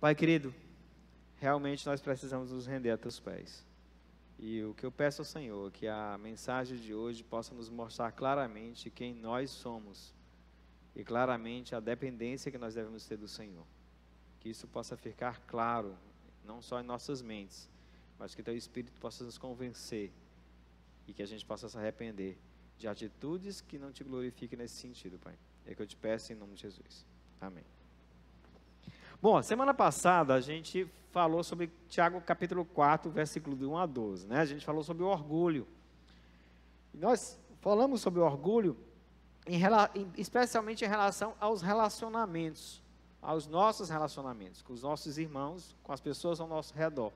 Pai querido, realmente nós precisamos nos render a teus pés. E o que eu peço ao Senhor, que a mensagem de hoje possa nos mostrar claramente quem nós somos e claramente a dependência que nós devemos ter do Senhor. Que isso possa ficar claro, não só em nossas mentes, mas que teu Espírito possa nos convencer e que a gente possa se arrepender de atitudes que não te glorifiquem nesse sentido, Pai. É que eu te peço em nome de Jesus. Amém. Bom, semana passada a gente falou sobre Tiago capítulo 4, versículo de 1 a 12, né? A gente falou sobre o orgulho. nós falamos sobre o orgulho em, especialmente em relação aos relacionamentos, aos nossos relacionamentos, com os nossos irmãos, com as pessoas ao nosso redor.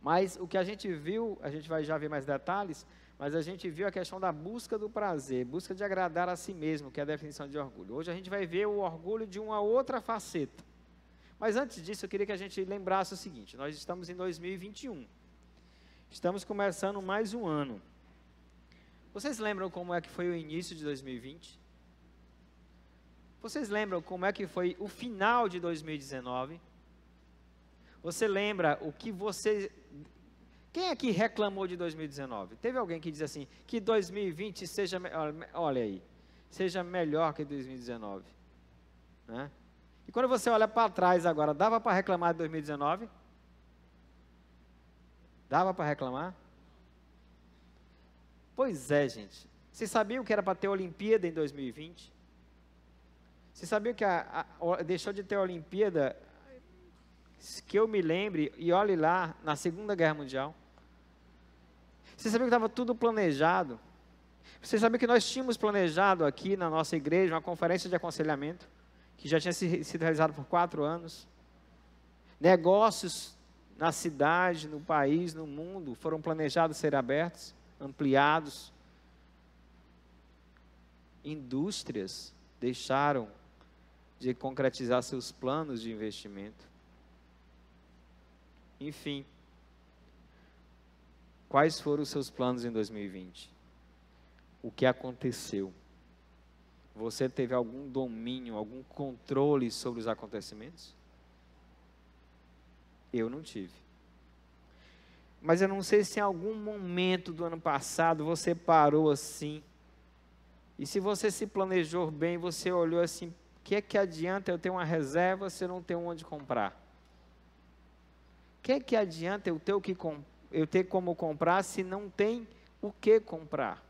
Mas o que a gente viu, a gente vai já ver mais detalhes, mas a gente viu a questão da busca do prazer, busca de agradar a si mesmo, que é a definição de orgulho. Hoje a gente vai ver o orgulho de uma outra faceta. Mas antes disso, eu queria que a gente lembrasse o seguinte: nós estamos em 2021. Estamos começando mais um ano. Vocês lembram como é que foi o início de 2020? Vocês lembram como é que foi o final de 2019? Você lembra o que você. Quem é que reclamou de 2019? Teve alguém que diz assim: que 2020 seja. Olha aí. Seja melhor que 2019. Né? E quando você olha para trás agora, dava para reclamar de 2019? Dava para reclamar? Pois é, gente. Vocês sabiam que era para ter Olimpíada em 2020? Vocês sabiam que a, a, a, deixou de ter Olimpíada, que eu me lembre, e olhe lá, na Segunda Guerra Mundial? Vocês sabiam que estava tudo planejado? Vocês sabiam que nós tínhamos planejado aqui na nossa igreja uma conferência de aconselhamento? que já tinha sido realizado por quatro anos. Negócios na cidade, no país, no mundo foram planejados ser abertos, ampliados. Indústrias deixaram de concretizar seus planos de investimento. Enfim, quais foram os seus planos em 2020? O que aconteceu? Você teve algum domínio, algum controle sobre os acontecimentos? Eu não tive. Mas eu não sei se em algum momento do ano passado você parou assim. E se você se planejou bem, você olhou assim: o que é que adianta eu ter uma reserva se eu não tenho onde comprar? O que é que adianta eu ter, o que eu ter como comprar se não tem o que comprar?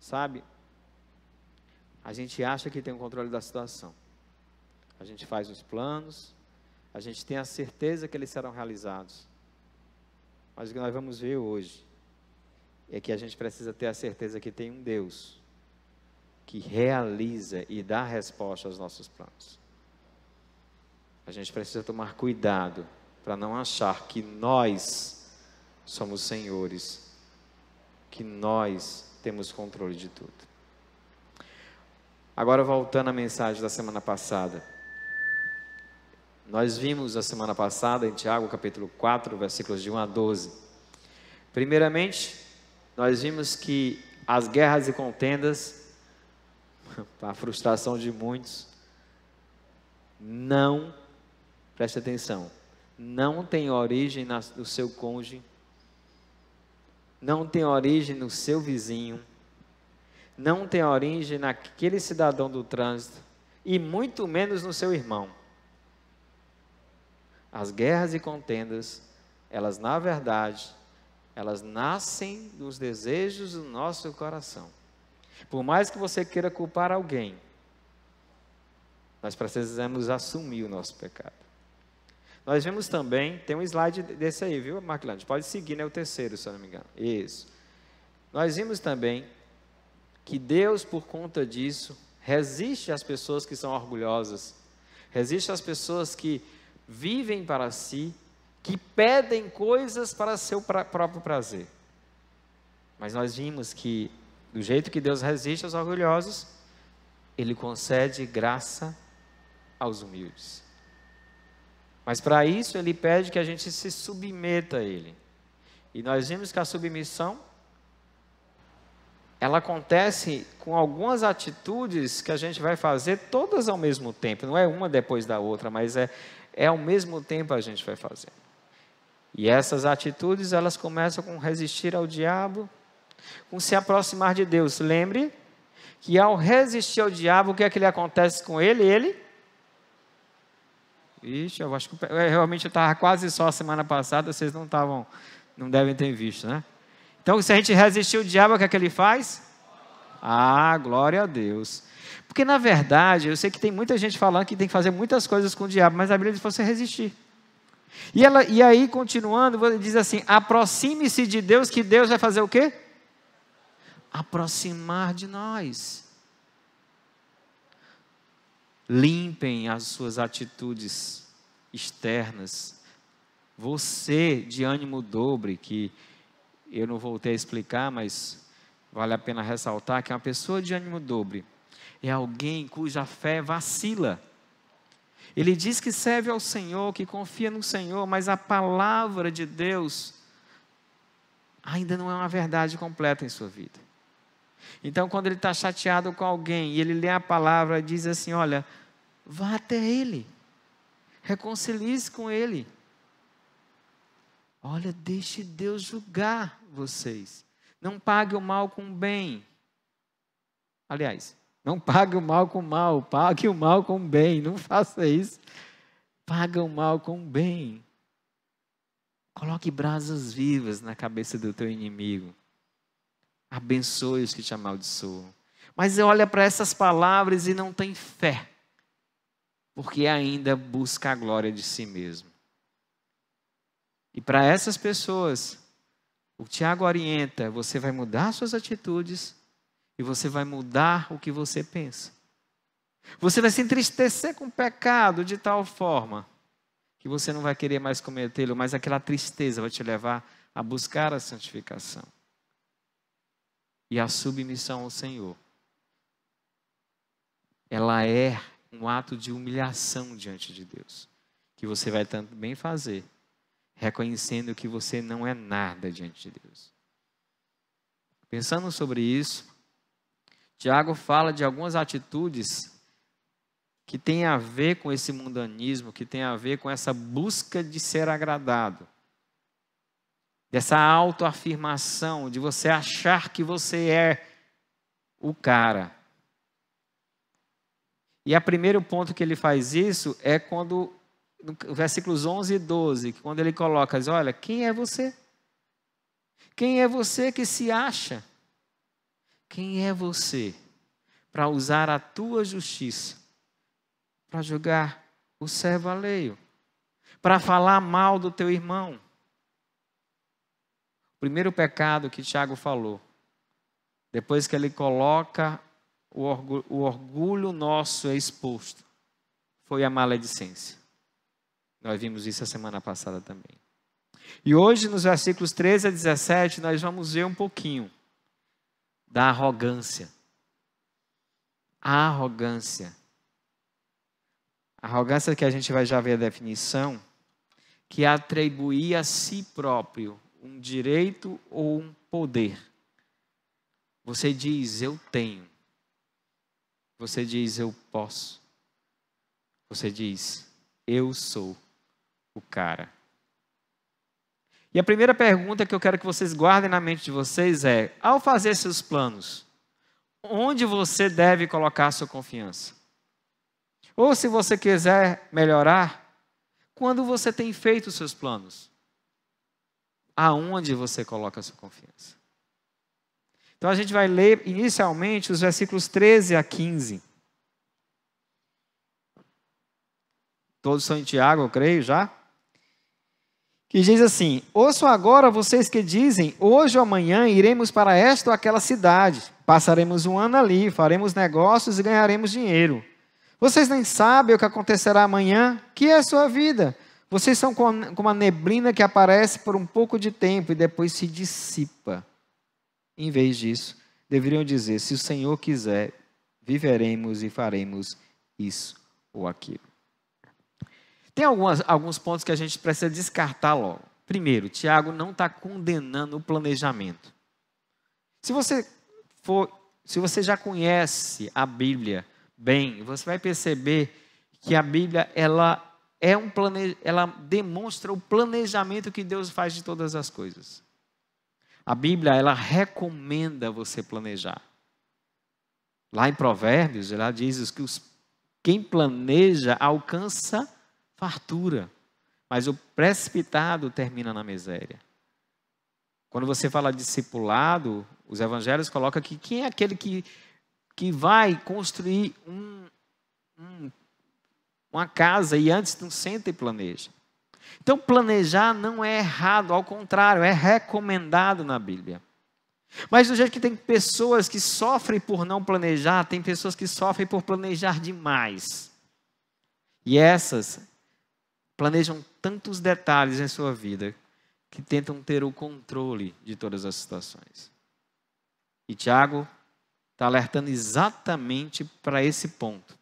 Sabe? A gente acha que tem o controle da situação. A gente faz os planos, a gente tem a certeza que eles serão realizados. Mas o que nós vamos ver hoje é que a gente precisa ter a certeza que tem um Deus que realiza e dá resposta aos nossos planos. A gente precisa tomar cuidado para não achar que nós somos senhores, que nós temos controle de tudo. Agora, voltando à mensagem da semana passada. Nós vimos a semana passada em Tiago, capítulo 4, versículos de 1 a 12. Primeiramente, nós vimos que as guerras e contendas, para a frustração de muitos, não, preste atenção, não tem origem no seu cônjuge não tem origem no seu vizinho, não tem origem naquele cidadão do trânsito e muito menos no seu irmão. As guerras e contendas, elas na verdade, elas nascem dos desejos do nosso coração. Por mais que você queira culpar alguém, nós precisamos assumir o nosso pecado. Nós vimos também, tem um slide desse aí, viu, Marquilante? Pode seguir, né? O terceiro, se eu não me engano. Isso. Nós vimos também que Deus, por conta disso, resiste às pessoas que são orgulhosas, resiste às pessoas que vivem para si, que pedem coisas para seu pra, próprio prazer. Mas nós vimos que, do jeito que Deus resiste aos orgulhosos, Ele concede graça aos humildes. Mas para isso ele pede que a gente se submeta a ele. E nós vimos que a submissão ela acontece com algumas atitudes que a gente vai fazer todas ao mesmo tempo, não é uma depois da outra, mas é, é ao mesmo tempo a gente vai fazer. E essas atitudes, elas começam com resistir ao diabo, com se aproximar de Deus. Lembre que ao resistir ao diabo, o que é que ele acontece com ele? Ele Ixi, eu acho que eu, é, realmente eu estava quase só semana passada, vocês não estavam, não devem ter visto, né? Então, se a gente resistir o diabo, o que é que ele faz? Ah, glória a Deus. Porque, na verdade, eu sei que tem muita gente falando que tem que fazer muitas coisas com o diabo, mas a Bíblia diz você resistir. E, ela, e aí, continuando, diz assim: aproxime-se de Deus, que Deus vai fazer o quê? Aproximar de nós limpem as suas atitudes externas. Você de ânimo dobre, que eu não voltei a explicar, mas vale a pena ressaltar que uma pessoa de ânimo dobre é alguém cuja fé vacila. Ele diz que serve ao Senhor, que confia no Senhor, mas a palavra de Deus ainda não é uma verdade completa em sua vida. Então, quando ele está chateado com alguém e ele lê a palavra, diz assim: Olha, Vá até Ele. Reconcilie-se com Ele. Olha, deixe Deus julgar vocês. Não pague o mal com o bem. Aliás, não pague o mal com o mal, pague o mal com o bem. Não faça isso. Paga o mal com o bem. Coloque brasas vivas na cabeça do teu inimigo. Abençoe os que te amaldiçoam. Mas olha para essas palavras e não tem fé porque ainda busca a glória de si mesmo. E para essas pessoas, o Tiago orienta: você vai mudar suas atitudes e você vai mudar o que você pensa. Você vai se entristecer com o pecado de tal forma que você não vai querer mais cometê-lo, mas aquela tristeza vai te levar a buscar a santificação e a submissão ao Senhor. Ela é um ato de humilhação diante de Deus, que você vai também fazer, reconhecendo que você não é nada diante de Deus. Pensando sobre isso, Tiago fala de algumas atitudes que tem a ver com esse mundanismo, que tem a ver com essa busca de ser agradado, dessa autoafirmação, de você achar que você é o cara. E o primeiro ponto que ele faz isso é quando, versículos 11 e 12, quando ele coloca, diz, olha, quem é você? Quem é você que se acha? Quem é você para usar a tua justiça para julgar o servo alheio, para falar mal do teu irmão? O primeiro pecado que Tiago falou, depois que ele coloca o orgulho, o orgulho nosso é exposto, foi a maledicência. Nós vimos isso a semana passada também. E hoje, nos versículos 13 a 17, nós vamos ver um pouquinho da arrogância. A arrogância. A arrogância que a gente vai já ver a definição, que é atribuir a si próprio um direito ou um poder. Você diz, eu tenho. Você diz, eu posso. Você diz, eu sou o cara. E a primeira pergunta que eu quero que vocês guardem na mente de vocês é: ao fazer seus planos, onde você deve colocar sua confiança? Ou se você quiser melhorar, quando você tem feito seus planos, aonde você coloca sua confiança? Então a gente vai ler inicialmente os versículos 13 a 15. Todos são em Tiago, eu creio já. Que diz assim: Ouço agora vocês que dizem, hoje ou amanhã iremos para esta ou aquela cidade, passaremos um ano ali, faremos negócios e ganharemos dinheiro. Vocês nem sabem o que acontecerá amanhã, que é a sua vida. Vocês são como a neblina que aparece por um pouco de tempo e depois se dissipa. Em vez disso, deveriam dizer: se o Senhor quiser, viveremos e faremos isso ou aquilo. Tem algumas, alguns pontos que a gente precisa descartar logo. Primeiro, Tiago não está condenando o planejamento. Se você for, se você já conhece a Bíblia bem, você vai perceber que a Bíblia ela é um plane, ela demonstra o planejamento que Deus faz de todas as coisas. A Bíblia, ela recomenda você planejar. Lá em Provérbios, ela diz que os, quem planeja alcança fartura, mas o precipitado termina na miséria. Quando você fala discipulado, os evangelhos colocam que quem é aquele que, que vai construir um, um, uma casa e antes não senta e planeja? Então, planejar não é errado, ao contrário, é recomendado na Bíblia. Mas do jeito que tem pessoas que sofrem por não planejar, tem pessoas que sofrem por planejar demais. E essas planejam tantos detalhes em sua vida que tentam ter o controle de todas as situações. E Tiago está alertando exatamente para esse ponto.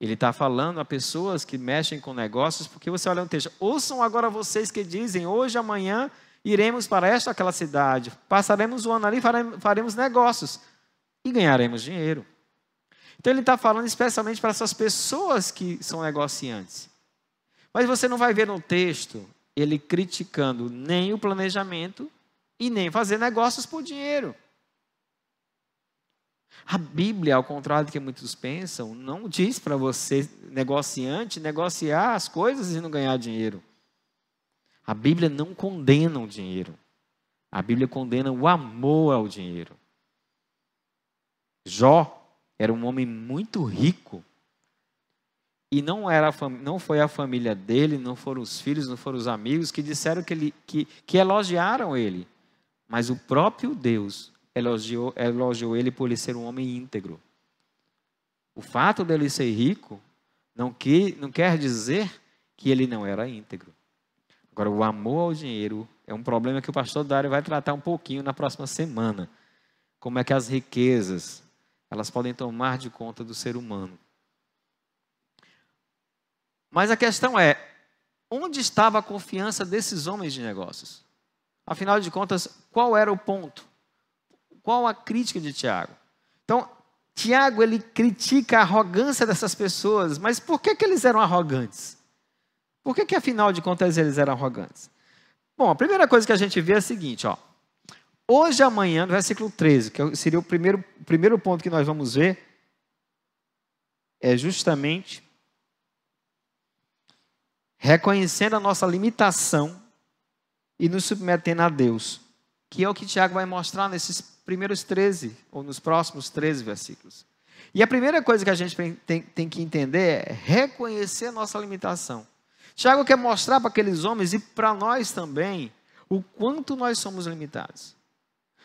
Ele está falando a pessoas que mexem com negócios, porque você olha no texto, ouçam agora vocês que dizem, hoje, amanhã, iremos para esta ou aquela cidade, passaremos o ano ali, faremos negócios e ganharemos dinheiro. Então ele está falando especialmente para essas pessoas que são negociantes. Mas você não vai ver no texto ele criticando nem o planejamento e nem fazer negócios por dinheiro. A Bíblia, ao contrário do que muitos pensam, não diz para você, negociante, negociar as coisas e não ganhar dinheiro. A Bíblia não condena o dinheiro. A Bíblia condena o amor ao dinheiro. Jó era um homem muito rico. E não, era não foi a família dele, não foram os filhos, não foram os amigos que disseram que, ele, que, que elogiaram ele. Mas o próprio Deus elogiou, elogiou ele por ele ser um homem íntegro. O fato dele ser rico não, que, não quer dizer que ele não era íntegro. Agora, o amor ao dinheiro é um problema que o pastor Dário vai tratar um pouquinho na próxima semana. Como é que as riquezas, elas podem tomar de conta do ser humano. Mas a questão é, onde estava a confiança desses homens de negócios? Afinal de contas, qual era o ponto? Qual a crítica de Tiago? Então, Tiago ele critica a arrogância dessas pessoas, mas por que, que eles eram arrogantes? Por que, que, afinal de contas, eles eram arrogantes? Bom, a primeira coisa que a gente vê é a seguinte: ó, hoje, amanhã, no versículo 13, que é seria o primeiro, primeiro ponto que nós vamos ver, é justamente reconhecendo a nossa limitação e nos submetendo a Deus, que é o que Tiago vai mostrar nesses primeiros 13, ou nos próximos 13 versículos. E a primeira coisa que a gente tem, tem que entender é reconhecer nossa limitação. Tiago quer mostrar para aqueles homens e para nós também o quanto nós somos limitados.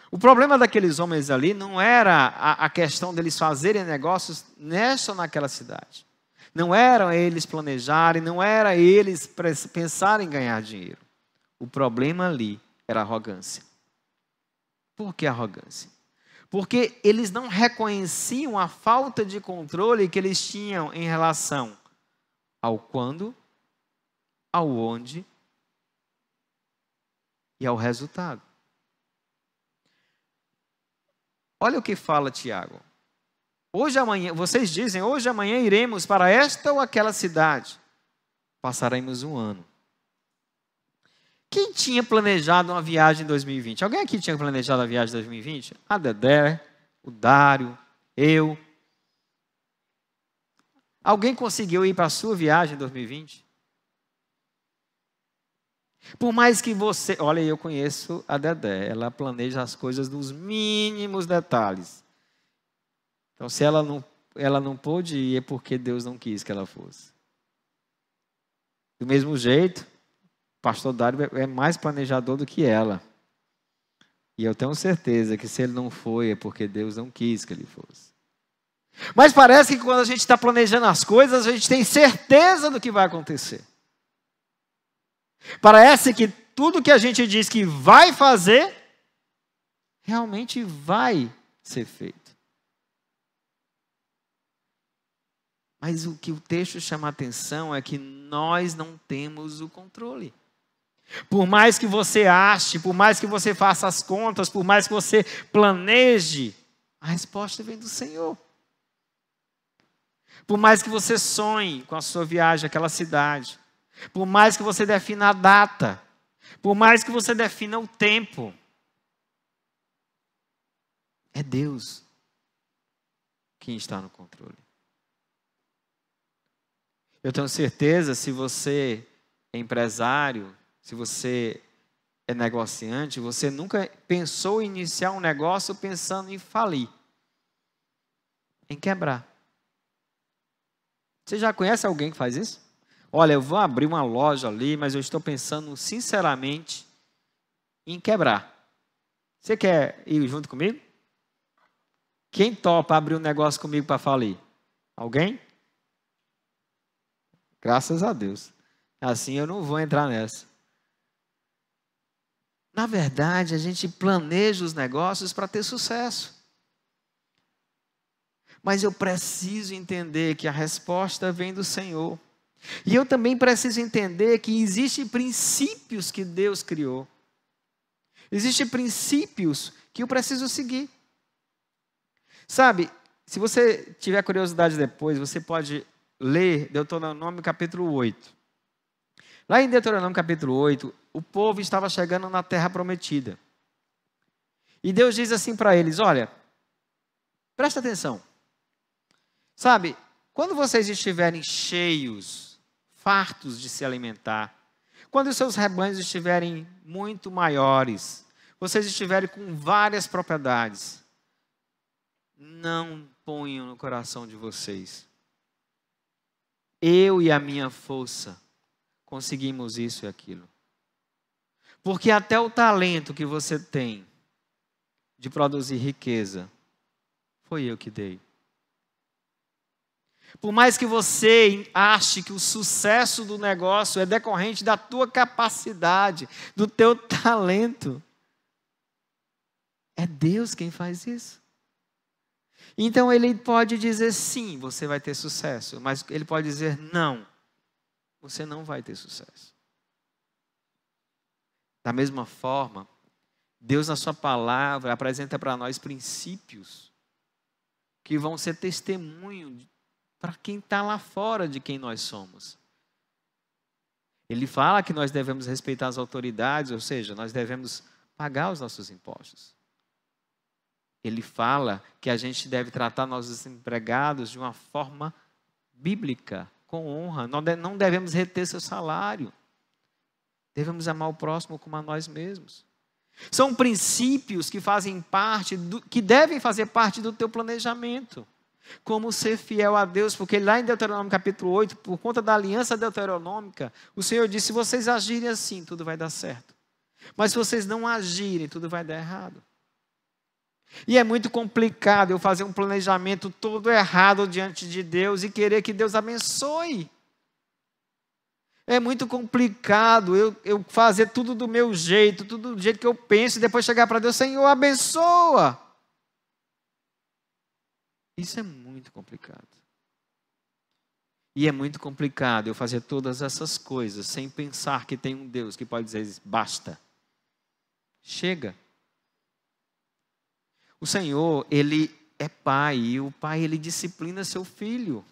O problema daqueles homens ali não era a, a questão deles fazerem negócios nesta ou naquela cidade. Não eram eles planejarem, não era eles pensarem em ganhar dinheiro. O problema ali era arrogância. Por que arrogância? Porque eles não reconheciam a falta de controle que eles tinham em relação ao quando, ao onde e ao resultado. Olha o que fala Tiago. Hoje amanhã, vocês dizem, hoje amanhã iremos para esta ou aquela cidade. Passaremos um ano quem tinha planejado uma viagem em 2020? Alguém aqui tinha planejado a viagem em 2020? A Dedé, o Dário, eu. Alguém conseguiu ir para a sua viagem em 2020? Por mais que você. Olha, eu conheço a Dedé. Ela planeja as coisas nos mínimos detalhes. Então, se ela não, ela não pôde ir, é porque Deus não quis que ela fosse. Do mesmo jeito, pastor Dário é, é mais planejador do que ela. E eu tenho certeza que se ele não foi, é porque Deus não quis que ele fosse. Mas parece que quando a gente está planejando as coisas, a gente tem certeza do que vai acontecer. Parece que tudo que a gente diz que vai fazer, realmente vai ser feito. Mas o que o texto chama atenção é que nós não temos o controle. Por mais que você ache, por mais que você faça as contas, por mais que você planeje, a resposta vem do Senhor. Por mais que você sonhe com a sua viagem àquela cidade, por mais que você defina a data, por mais que você defina o tempo, é Deus quem está no controle. Eu tenho certeza, se você é empresário, se você é negociante, você nunca pensou em iniciar um negócio pensando em falir, em quebrar. Você já conhece alguém que faz isso? Olha, eu vou abrir uma loja ali, mas eu estou pensando sinceramente em quebrar. Você quer ir junto comigo? Quem topa abrir um negócio comigo para falir? Alguém? Graças a Deus. Assim eu não vou entrar nessa. Na verdade, a gente planeja os negócios para ter sucesso. Mas eu preciso entender que a resposta vem do Senhor. E eu também preciso entender que existem princípios que Deus criou. Existem princípios que eu preciso seguir. Sabe, se você tiver curiosidade depois, você pode ler Deuteronômio capítulo 8. Lá em Deuteronômio capítulo 8, o povo estava chegando na terra prometida. E Deus diz assim para eles: Olha, presta atenção. Sabe, quando vocês estiverem cheios, fartos de se alimentar, quando os seus rebanhos estiverem muito maiores, vocês estiverem com várias propriedades, não ponham no coração de vocês. Eu e a minha força conseguimos isso e aquilo. Porque até o talento que você tem de produzir riqueza, foi eu que dei. Por mais que você ache que o sucesso do negócio é decorrente da tua capacidade, do teu talento, é Deus quem faz isso. Então ele pode dizer sim, você vai ter sucesso, mas ele pode dizer não, você não vai ter sucesso. Da mesma forma, Deus, na Sua palavra, apresenta para nós princípios que vão ser testemunho para quem está lá fora de quem nós somos. Ele fala que nós devemos respeitar as autoridades, ou seja, nós devemos pagar os nossos impostos. Ele fala que a gente deve tratar nossos empregados de uma forma bíblica, com honra. Não devemos reter seu salário. Devemos amar o próximo como a nós mesmos. São princípios que fazem parte, do, que devem fazer parte do teu planejamento. Como ser fiel a Deus, porque lá em Deuteronômio capítulo 8, por conta da aliança deuteronômica, o Senhor disse: se vocês agirem assim, tudo vai dar certo. Mas se vocês não agirem, tudo vai dar errado. E é muito complicado eu fazer um planejamento todo errado diante de Deus e querer que Deus abençoe. É muito complicado eu, eu fazer tudo do meu jeito, tudo do jeito que eu penso, e depois chegar para Deus, Senhor, abençoa. Isso é muito complicado. E é muito complicado eu fazer todas essas coisas sem pensar que tem um Deus que pode dizer: basta, chega. O Senhor, ele é pai e o pai ele disciplina seu filho.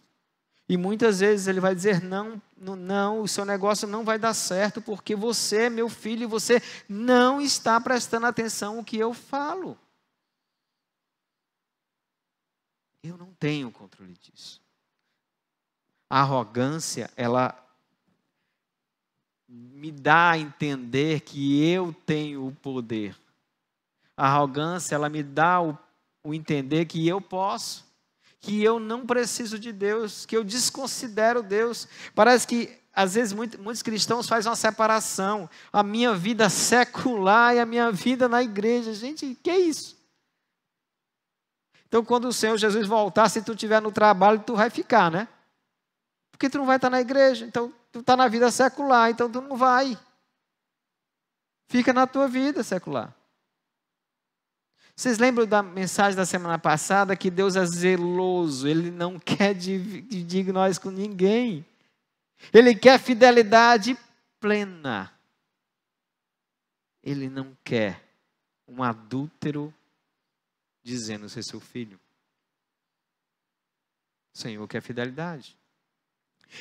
E muitas vezes ele vai dizer: não, não, o seu negócio não vai dar certo porque você, meu filho, você não está prestando atenção o que eu falo. Eu não tenho controle disso. A arrogância, ela me dá a entender que eu tenho o poder a arrogância, ela me dá o, o entender que eu posso, que eu não preciso de Deus, que eu desconsidero Deus. Parece que às vezes muitos cristãos fazem uma separação, a minha vida secular e a minha vida na igreja. Gente, que é isso? Então, quando o Senhor Jesus voltar, se tu estiver no trabalho, tu vai ficar, né? Porque tu não vai estar na igreja, então tu está na vida secular, então tu não vai. Fica na tua vida secular. Vocês lembram da mensagem da semana passada que Deus é zeloso, Ele não quer dividir nós com ninguém. Ele quer fidelidade plena. Ele não quer um adúltero dizendo ser seu filho. O Senhor quer fidelidade.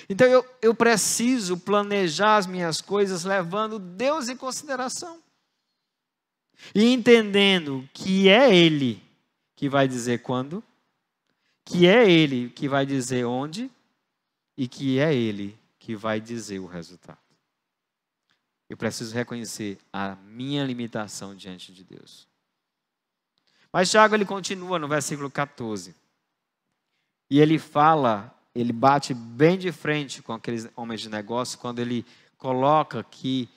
Então eu, eu preciso planejar as minhas coisas levando Deus em consideração. E entendendo que é Ele que vai dizer quando, que é Ele que vai dizer onde e que é Ele que vai dizer o resultado. Eu preciso reconhecer a minha limitação diante de Deus. Mas Tiago ele continua no versículo 14. E ele fala, ele bate bem de frente com aqueles homens de negócio quando ele coloca que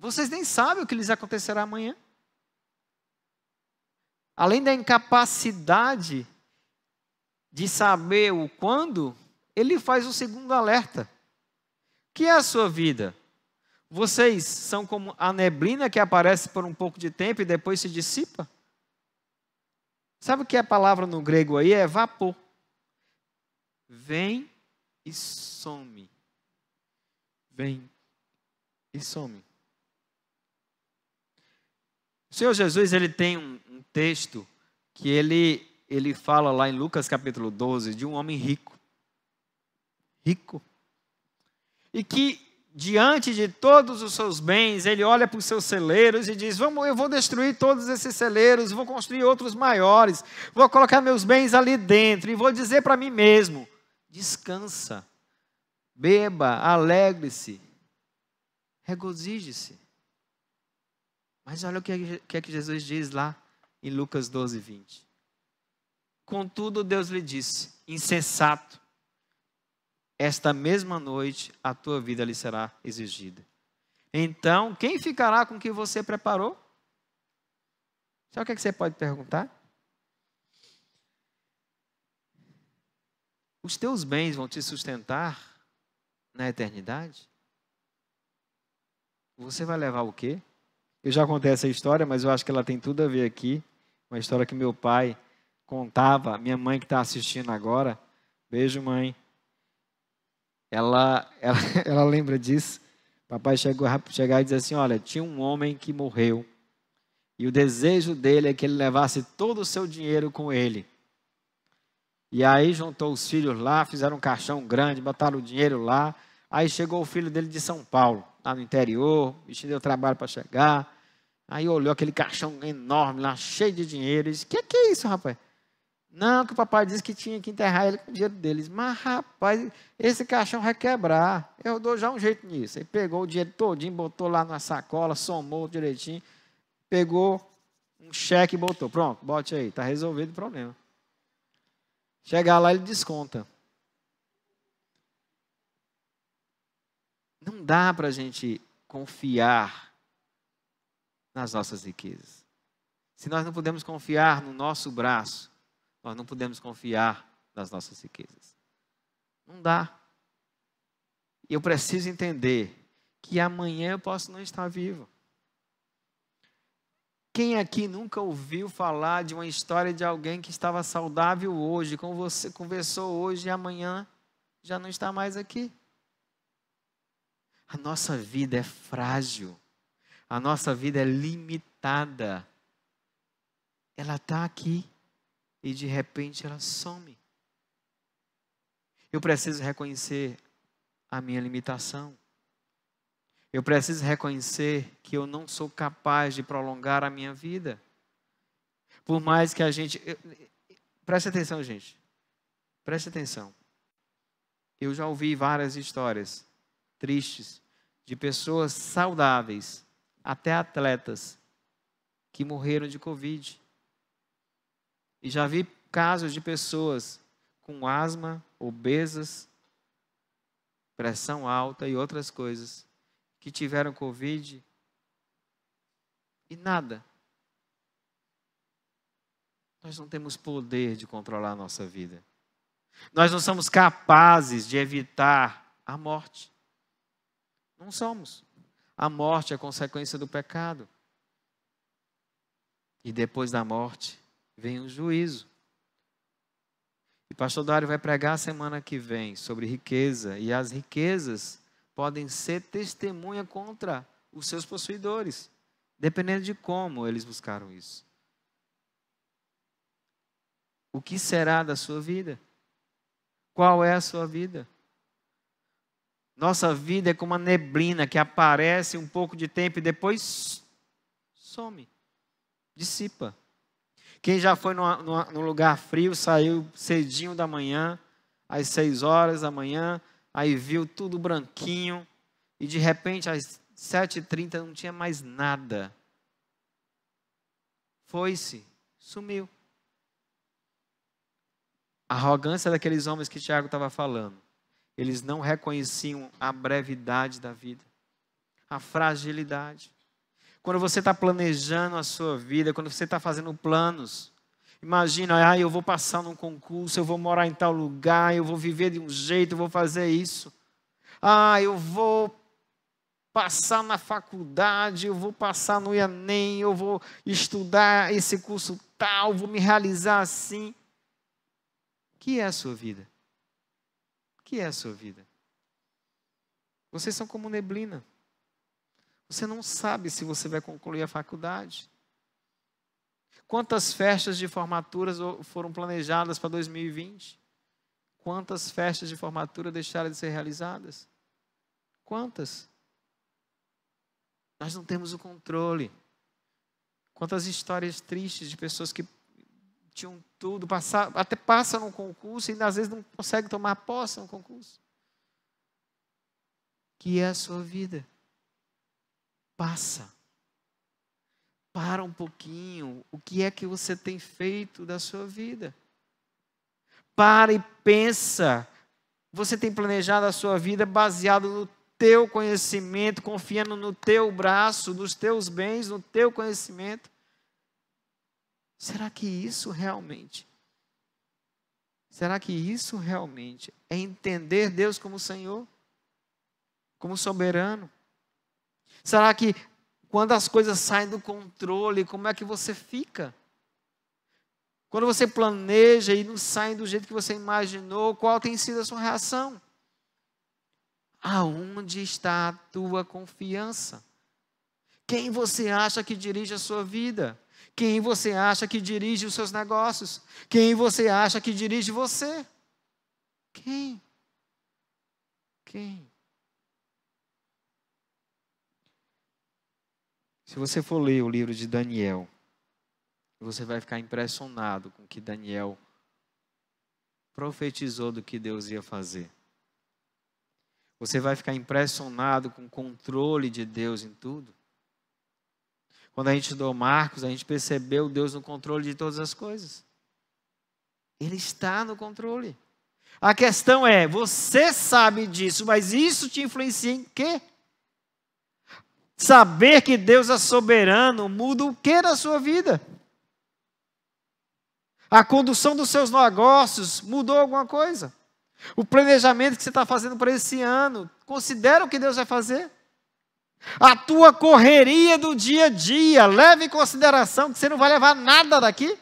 Vocês nem sabem o que lhes acontecerá amanhã. Além da incapacidade de saber o quando, ele faz o segundo alerta. Que é a sua vida? Vocês são como a neblina que aparece por um pouco de tempo e depois se dissipa? Sabe o que é a palavra no grego aí? É vapor. Vem e some. Vem e some. O Senhor Jesus ele tem um, um texto que ele, ele fala lá em Lucas capítulo 12 de um homem rico. Rico. E que diante de todos os seus bens, ele olha para os seus celeiros e diz: Vamos, eu vou destruir todos esses celeiros, vou construir outros maiores, vou colocar meus bens ali dentro e vou dizer para mim mesmo: descansa, beba, alegre-se, regozije-se. Mas olha é o que é que Jesus diz lá em Lucas 12, 20. Contudo, Deus lhe disse: insensato, esta mesma noite a tua vida lhe será exigida. Então, quem ficará com o que você preparou? Sabe o que, é que você pode perguntar? Os teus bens vão te sustentar na eternidade? Você vai levar o quê? Eu já contei essa história, mas eu acho que ela tem tudo a ver aqui. Uma história que meu pai contava, minha mãe que está assistindo agora. Beijo, mãe. Ela, ela, ela lembra disso. Papai chegou, chegar e disse assim: Olha, tinha um homem que morreu. E o desejo dele é que ele levasse todo o seu dinheiro com ele. E aí juntou os filhos lá, fizeram um caixão grande, botaram o dinheiro lá. Aí chegou o filho dele de São Paulo lá no interior, o bicho deu trabalho para chegar. Aí olhou aquele caixão enorme lá, cheio de dinheiro, e disse: que, que é isso, rapaz? Não, que o papai disse que tinha que enterrar ele com o dinheiro deles. Mas, rapaz, esse caixão vai quebrar. Eu dou já um jeito nisso. Ele pegou o dinheiro todinho, botou lá na sacola, somou direitinho, pegou um cheque e botou. Pronto, bote aí, está resolvido o problema. Chegar lá, ele desconta. Não dá para a gente confiar nas nossas riquezas. Se nós não podemos confiar no nosso braço, nós não podemos confiar nas nossas riquezas. Não dá. Eu preciso entender que amanhã eu posso não estar vivo. Quem aqui nunca ouviu falar de uma história de alguém que estava saudável hoje, com você, conversou hoje e amanhã já não está mais aqui? A nossa vida é frágil, a nossa vida é limitada. Ela está aqui e de repente ela some. Eu preciso reconhecer a minha limitação. Eu preciso reconhecer que eu não sou capaz de prolongar a minha vida. Por mais que a gente. preste atenção, gente. Preste atenção. Eu já ouvi várias histórias tristes, de pessoas saudáveis, até atletas, que morreram de Covid. E já vi casos de pessoas com asma, obesas, pressão alta e outras coisas, que tiveram Covid e nada. Nós não temos poder de controlar a nossa vida. Nós não somos capazes de evitar a morte. Não somos. A morte é consequência do pecado. E depois da morte vem o juízo. E pastor Dário vai pregar semana que vem sobre riqueza, e as riquezas podem ser testemunha contra os seus possuidores, dependendo de como eles buscaram isso. O que será da sua vida? Qual é a sua vida? Nossa vida é como uma neblina que aparece um pouco de tempo e depois some, dissipa. Quem já foi num lugar frio, saiu cedinho da manhã, às seis horas da manhã, aí viu tudo branquinho, e de repente às sete e trinta não tinha mais nada. Foi-se, sumiu. A arrogância daqueles homens que Tiago estava falando eles não reconheciam a brevidade da vida, a fragilidade. Quando você está planejando a sua vida, quando você está fazendo planos, imagina, ah, eu vou passar num concurso, eu vou morar em tal lugar, eu vou viver de um jeito, eu vou fazer isso. Ah, eu vou passar na faculdade, eu vou passar no Enem, eu vou estudar esse curso tal, vou me realizar assim. O que é a sua vida? que é a sua vida? Vocês são como neblina. Você não sabe se você vai concluir a faculdade. Quantas festas de formaturas foram planejadas para 2020? Quantas festas de formatura deixaram de ser realizadas? Quantas? Nós não temos o controle. Quantas histórias tristes de pessoas que tinham tudo, passado até passam no concurso e às vezes não conseguem tomar posse no concurso. Que é a sua vida. Passa. Para um pouquinho. O que é que você tem feito da sua vida? Para e pensa. Você tem planejado a sua vida baseado no teu conhecimento, confiando no teu braço, nos teus bens, no teu conhecimento? Será que isso realmente? Será que isso realmente é entender Deus como Senhor? Como soberano? Será que quando as coisas saem do controle, como é que você fica? Quando você planeja e não sai do jeito que você imaginou, qual tem sido a sua reação? Aonde está a tua confiança? Quem você acha que dirige a sua vida? Quem você acha que dirige os seus negócios? Quem você acha que dirige você? Quem? Quem? Se você for ler o livro de Daniel, você vai ficar impressionado com o que Daniel profetizou do que Deus ia fazer. Você vai ficar impressionado com o controle de Deus em tudo. Quando a gente deu Marcos, a gente percebeu Deus no controle de todas as coisas. Ele está no controle. A questão é, você sabe disso, mas isso te influencia em quê? Saber que Deus é soberano muda o que na sua vida? A condução dos seus negócios mudou alguma coisa? O planejamento que você está fazendo para esse ano, considera o que Deus vai fazer? a tua correria do dia a dia. Leve em consideração que você não vai levar nada daqui.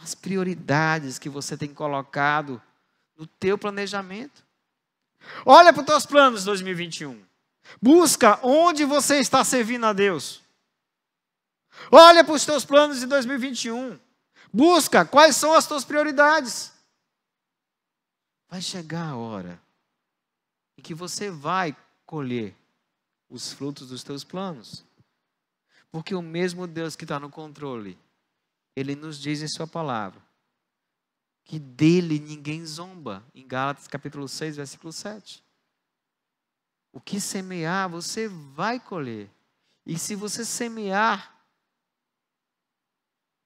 As prioridades que você tem colocado no teu planejamento. Olha para os teus planos de 2021. Busca onde você está servindo a Deus. Olha para os teus planos de 2021. Busca quais são as tuas prioridades. Vai chegar a hora em que você vai colher os frutos dos teus planos. Porque o mesmo Deus que está no controle, ele nos diz em Sua palavra que dele ninguém zomba, em Gálatas capítulo 6, versículo 7. O que semear, você vai colher. E se você semear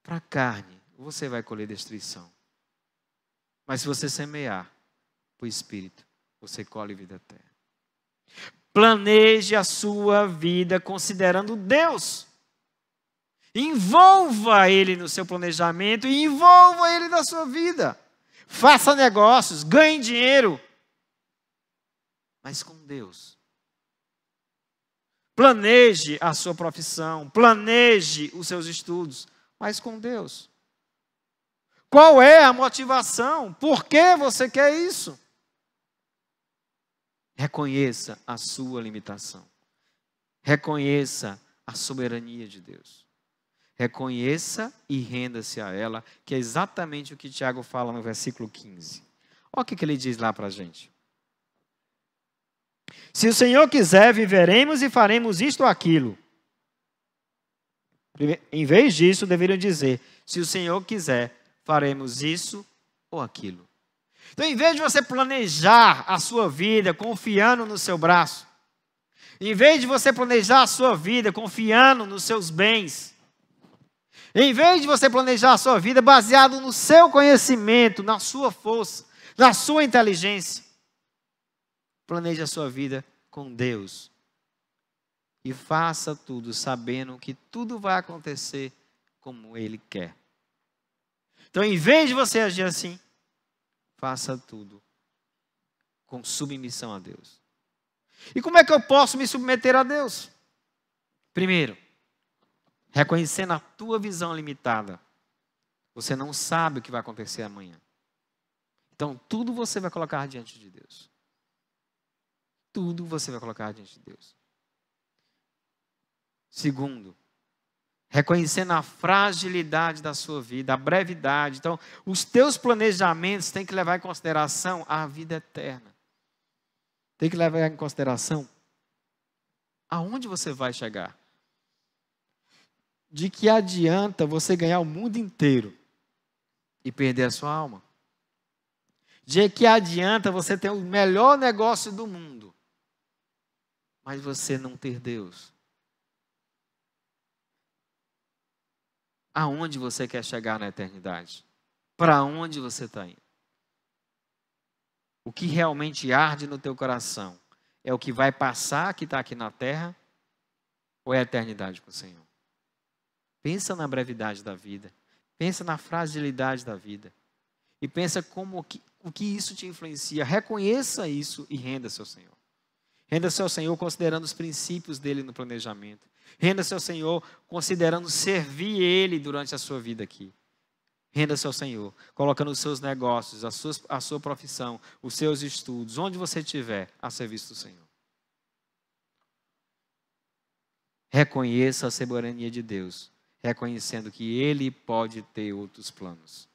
para a carne, você vai colher destruição. Mas se você semear para o espírito, você colhe vida eterna. Planeje a sua vida considerando Deus. Envolva Ele no seu planejamento e envolva Ele na sua vida. Faça negócios, ganhe dinheiro, mas com Deus. Planeje a sua profissão, planeje os seus estudos, mas com Deus. Qual é a motivação? Por que você quer isso? Reconheça a sua limitação. Reconheça a soberania de Deus. Reconheça e renda-se a ela, que é exatamente o que Tiago fala no versículo 15. Olha o que, ele diz lá para a gente. Se o Senhor quiser, viveremos e faremos isto ou aquilo. Em vez disso, deveriam dizer: se o Senhor quiser, faremos isso ou aquilo. Então, em vez de você planejar a sua vida confiando no seu braço, em vez de você planejar a sua vida confiando nos seus bens, em vez de você planejar a sua vida baseado no seu conhecimento, na sua força, na sua inteligência, planeje a sua vida com Deus. E faça tudo sabendo que tudo vai acontecer como Ele quer. Então, em vez de você agir assim, faça tudo com submissão a Deus. E como é que eu posso me submeter a Deus? Primeiro, reconhecendo a tua visão limitada. Você não sabe o que vai acontecer amanhã. Então, tudo você vai colocar diante de Deus. Tudo você vai colocar diante de Deus. Segundo, reconhecendo a fragilidade da sua vida, a brevidade. Então, os teus planejamentos têm que levar em consideração a vida eterna. Tem que levar em consideração aonde você vai chegar. De que adianta você ganhar o mundo inteiro e perder a sua alma? De que adianta você ter o melhor negócio do mundo, mas você não ter Deus? aonde você quer chegar na eternidade? Para onde você está indo? O que realmente arde no teu coração? É o que vai passar que está aqui na terra? Ou é a eternidade com o Senhor? Pensa na brevidade da vida. Pensa na fragilidade da vida. E pensa como que, o que isso te influencia. Reconheça isso e renda-se ao Senhor. Renda-se ao Senhor considerando os princípios dele no planejamento. Renda-se ao Senhor, considerando servir Ele durante a sua vida aqui. Renda-se ao Senhor, colocando os seus negócios, a sua, a sua profissão, os seus estudos, onde você estiver, a serviço do Senhor. Reconheça a soberania de Deus, reconhecendo que Ele pode ter outros planos.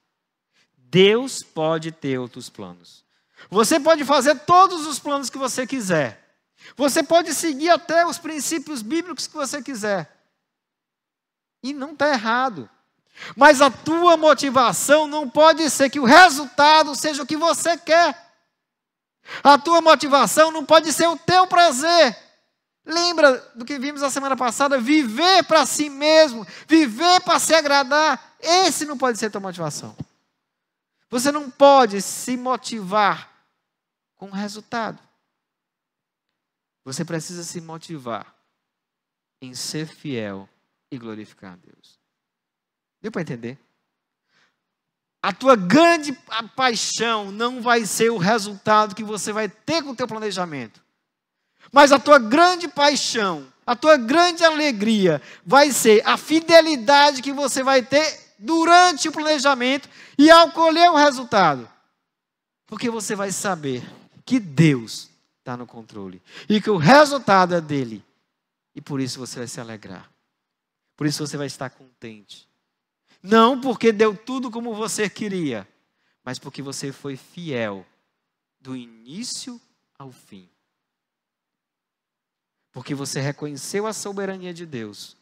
Deus pode ter outros planos. Você pode fazer todos os planos que você quiser. Você pode seguir até os princípios bíblicos que você quiser. E não está errado. Mas a tua motivação não pode ser que o resultado seja o que você quer. A tua motivação não pode ser o teu prazer. Lembra do que vimos a semana passada? Viver para si mesmo, viver para se agradar. Esse não pode ser a tua motivação. Você não pode se motivar com o resultado. Você precisa se motivar em ser fiel e glorificar a Deus. Deu para entender? A tua grande paixão não vai ser o resultado que você vai ter com o teu planejamento. Mas a tua grande paixão, a tua grande alegria vai ser a fidelidade que você vai ter durante o planejamento e ao colher o resultado. Porque você vai saber que Deus está no controle. E que o resultado é dele. E por isso você vai se alegrar. Por isso você vai estar contente. Não porque deu tudo como você queria, mas porque você foi fiel do início ao fim. Porque você reconheceu a soberania de Deus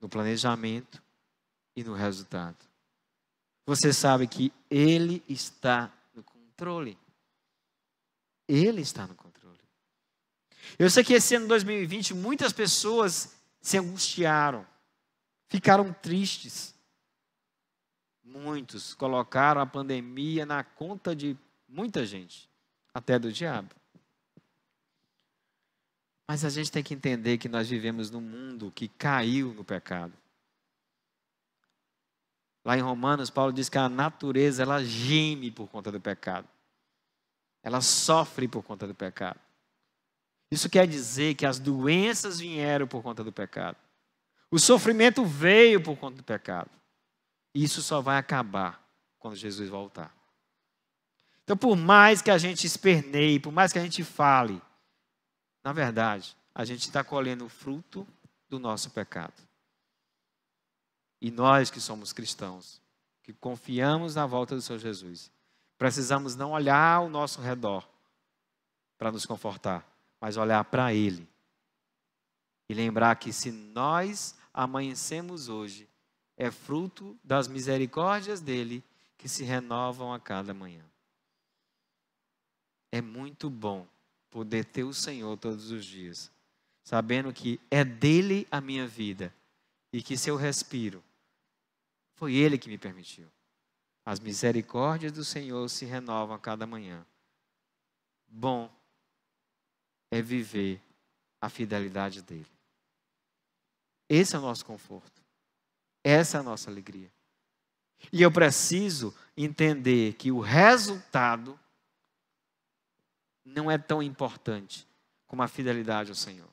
no planejamento e no resultado. Você sabe que Ele está no controle. Ele está no controle. Eu sei que esse ano 2020 muitas pessoas se angustiaram, ficaram tristes. Muitos colocaram a pandemia na conta de muita gente, até do diabo. Mas a gente tem que entender que nós vivemos num mundo que caiu no pecado. Lá em Romanos, Paulo diz que a natureza ela geme por conta do pecado. Ela sofre por conta do pecado. Isso quer dizer que as doenças vieram por conta do pecado. O sofrimento veio por conta do pecado. E Isso só vai acabar quando Jesus voltar. Então, por mais que a gente esperneie, por mais que a gente fale, na verdade, a gente está colhendo o fruto do nosso pecado. E nós que somos cristãos, que confiamos na volta do Senhor Jesus, Precisamos não olhar ao nosso redor para nos confortar, mas olhar para Ele. E lembrar que se nós amanhecemos hoje, é fruto das misericórdias dele que se renovam a cada manhã. É muito bom poder ter o Senhor todos os dias, sabendo que é dele a minha vida e que seu respiro foi ele que me permitiu. As misericórdias do Senhor se renovam a cada manhã. Bom é viver a fidelidade dele. Esse é o nosso conforto. Essa é a nossa alegria. E eu preciso entender que o resultado não é tão importante como a fidelidade ao Senhor.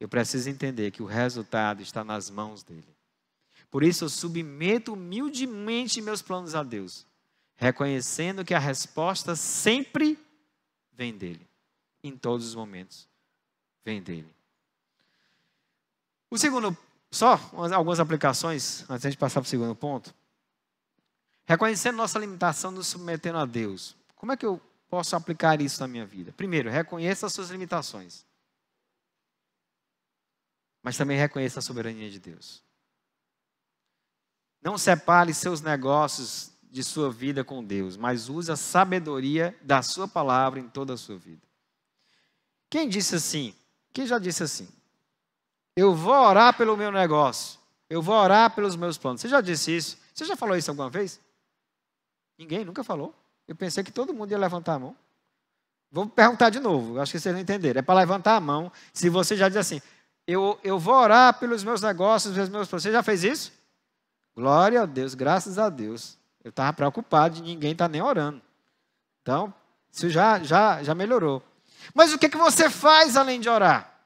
Eu preciso entender que o resultado está nas mãos dele. Por isso eu submeto humildemente meus planos a Deus, reconhecendo que a resposta sempre vem dele, em todos os momentos vem dele. O segundo, só algumas aplicações antes de passar para o segundo ponto. Reconhecendo nossa limitação, nos submetendo a Deus. Como é que eu posso aplicar isso na minha vida? Primeiro, reconheça as suas limitações. Mas também reconheça a soberania de Deus. Não separe seus negócios de sua vida com Deus, mas use a sabedoria da sua palavra em toda a sua vida. Quem disse assim? Quem já disse assim? Eu vou orar pelo meu negócio. Eu vou orar pelos meus planos. Você já disse isso? Você já falou isso alguma vez? Ninguém nunca falou. Eu pensei que todo mundo ia levantar a mão. Vou perguntar de novo, acho que vocês não entenderam. É para levantar a mão. Se você já diz assim, eu, eu vou orar pelos meus negócios, pelos meus planos. Você já fez isso? Glória a Deus, graças a Deus. Eu estava preocupado de ninguém estar tá nem orando. Então, isso já, já, já melhorou. Mas o que, que você faz além de orar?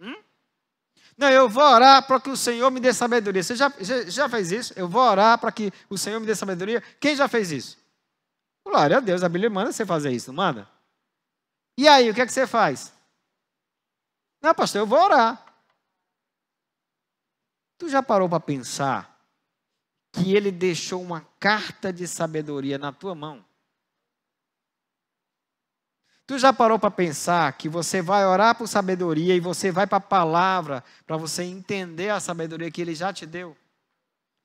Hum? Não, eu vou orar para que o Senhor me dê sabedoria. Você já, já, já fez isso? Eu vou orar para que o Senhor me dê sabedoria. Quem já fez isso? Glória a Deus, a Bíblia manda você fazer isso, não manda? E aí, o que é que você faz? Não, pastor, eu vou orar. Tu já parou para pensar que ele deixou uma carta de sabedoria na tua mão? Tu já parou para pensar que você vai orar por sabedoria e você vai para a palavra para você entender a sabedoria que ele já te deu?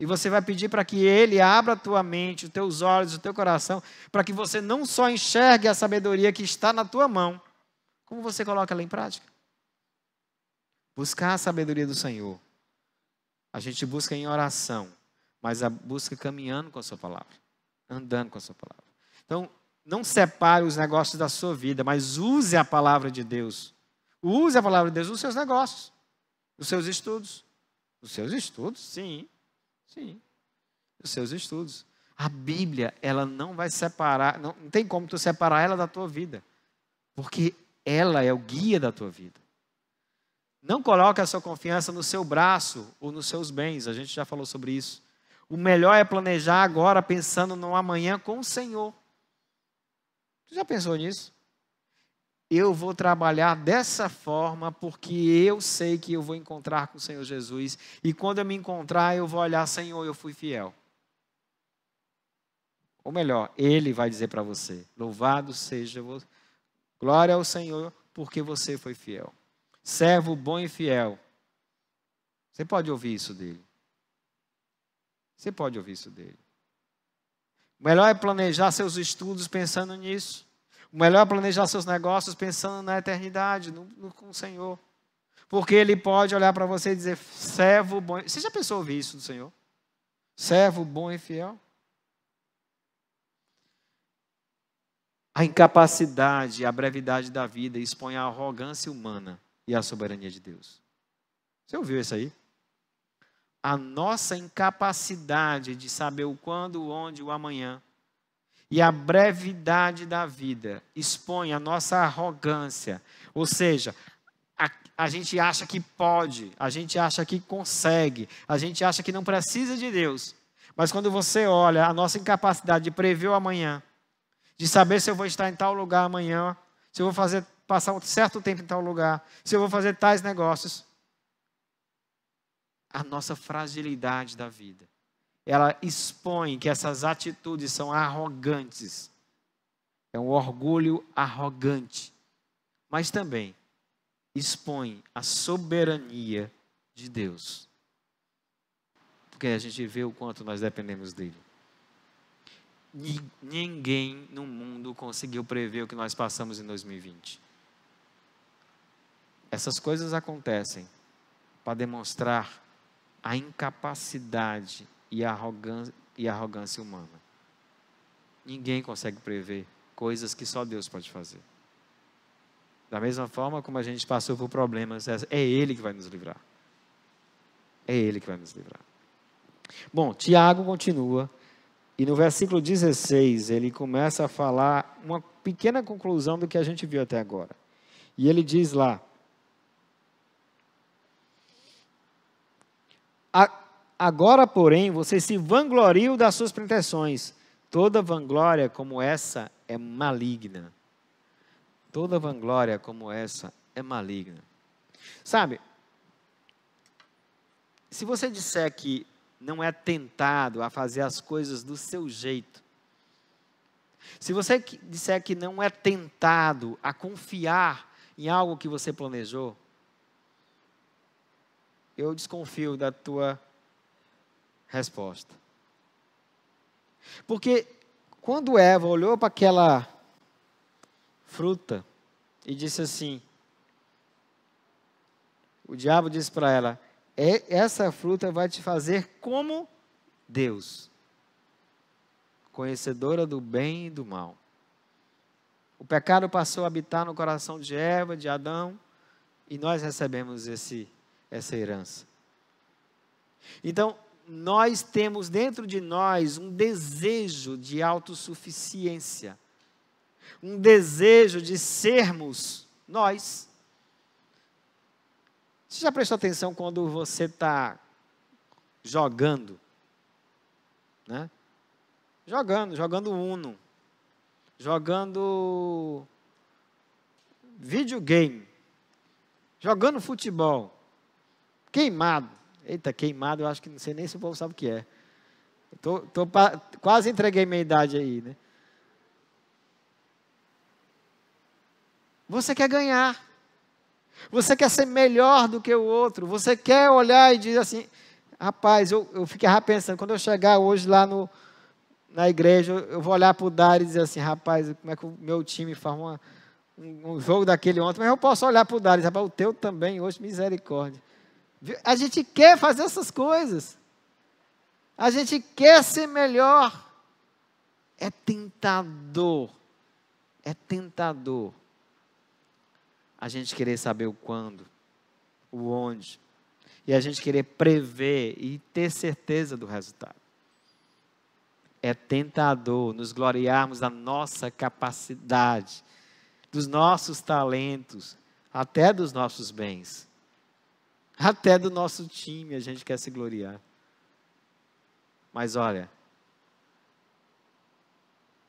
E você vai pedir para que ele abra a tua mente, os teus olhos, o teu coração, para que você não só enxergue a sabedoria que está na tua mão, como você coloca ela em prática? Buscar a sabedoria do Senhor a gente busca em oração, mas a busca caminhando com a sua palavra, andando com a sua palavra. Então, não separe os negócios da sua vida, mas use a palavra de Deus. Use a palavra de Deus nos seus negócios, nos seus estudos. Nos seus estudos, sim. Sim. Nos seus estudos. A Bíblia, ela não vai separar, não, não tem como tu separar ela da tua vida. Porque ela é o guia da tua vida. Não coloque a sua confiança no seu braço ou nos seus bens, a gente já falou sobre isso. O melhor é planejar agora pensando no amanhã com o Senhor. Você já pensou nisso? Eu vou trabalhar dessa forma porque eu sei que eu vou encontrar com o Senhor Jesus e quando eu me encontrar eu vou olhar, Senhor, eu fui fiel. Ou melhor, ele vai dizer para você: Louvado seja você. Glória ao Senhor porque você foi fiel servo bom e fiel. Você pode ouvir isso dele. Você pode ouvir isso dele. O melhor é planejar seus estudos pensando nisso. O melhor é planejar seus negócios pensando na eternidade, no, no com o Senhor. Porque Ele pode olhar para você e dizer: servo bom. Você já pensou ouvir isso do Senhor? Servo bom e fiel. A incapacidade, a brevidade da vida expõe a arrogância humana e a soberania de Deus. Você ouviu isso aí? A nossa incapacidade de saber o quando, o onde, o amanhã e a brevidade da vida expõe a nossa arrogância, ou seja, a, a, gente acha que pode, a gente acha que consegue, a gente acha que não precisa de Deus. Mas quando você olha a nossa incapacidade de prever o amanhã, de saber se eu vou estar em tal lugar amanhã, se eu vou fazer passar um certo tempo em tal lugar, se eu vou fazer tais negócios. A nossa fragilidade da vida. Ela expõe que essas atitudes são arrogantes. É um orgulho arrogante. Mas também expõe a soberania de Deus. Porque a gente vê o quanto nós dependemos dele. Ninguém no mundo conseguiu prever o que nós passamos em 2020. Essas coisas acontecem para demonstrar a incapacidade e a arrogância, e a arrogância humana. Ninguém consegue prever coisas que só Deus pode fazer. Da mesma forma como a gente passou por problemas, é, é Ele que vai nos livrar. É Ele que vai nos livrar. Bom, Tiago continua, e no versículo 16 ele começa a falar uma pequena conclusão do que a gente viu até agora. E ele diz lá: Agora, porém, você se vangloriam das suas pretensões. Toda vanglória como essa é maligna. Toda vanglória como essa é maligna. Sabe, se você disser que não é tentado a fazer as coisas do seu jeito, se você disser que não é tentado a confiar em algo que você planejou, eu desconfio da tua resposta. Porque quando Eva olhou para aquela fruta e disse assim: o diabo disse para ela: essa fruta vai te fazer como Deus, conhecedora do bem e do mal. O pecado passou a habitar no coração de Eva, de Adão, e nós recebemos esse essa herança. Então, nós temos dentro de nós um desejo de autossuficiência, um desejo de sermos nós. Você já prestou atenção quando você está jogando? Né? Jogando, jogando Uno, jogando videogame, jogando futebol queimado. Eita, queimado, eu acho que não sei nem se o povo sabe o que é. Tô, tô, quase entreguei minha idade aí, né? Você quer ganhar. Você quer ser melhor do que o outro. Você quer olhar e dizer assim, rapaz, eu, eu ficava pensando, quando eu chegar hoje lá no, na igreja, eu vou olhar para o Dário e dizer assim, rapaz, como é que o meu time faz uma, um, um jogo daquele ontem? Mas eu posso olhar para o Dário e dizer, rapaz, o teu também hoje, misericórdia. A gente quer fazer essas coisas. A gente quer ser melhor. É tentador. É tentador. A gente querer saber o quando, o onde. E a gente querer prever e ter certeza do resultado. É tentador nos gloriarmos da nossa capacidade, dos nossos talentos, até dos nossos bens. Até do nosso time a gente quer se gloriar. Mas olha,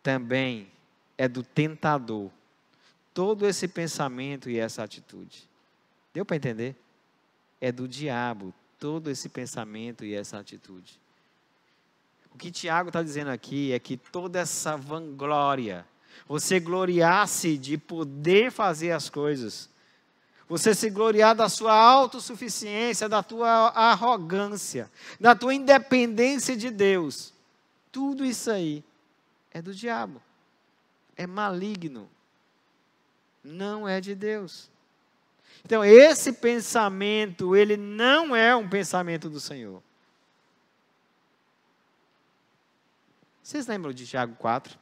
também é do tentador todo esse pensamento e essa atitude. Deu para entender? É do diabo todo esse pensamento e essa atitude. O que Tiago está dizendo aqui é que toda essa vanglória, você gloriar-se de poder fazer as coisas, você se gloriar da sua autossuficiência, da tua arrogância, da tua independência de Deus. Tudo isso aí é do diabo. É maligno. Não é de Deus. Então, esse pensamento, ele não é um pensamento do Senhor. Vocês lembram de Tiago 4?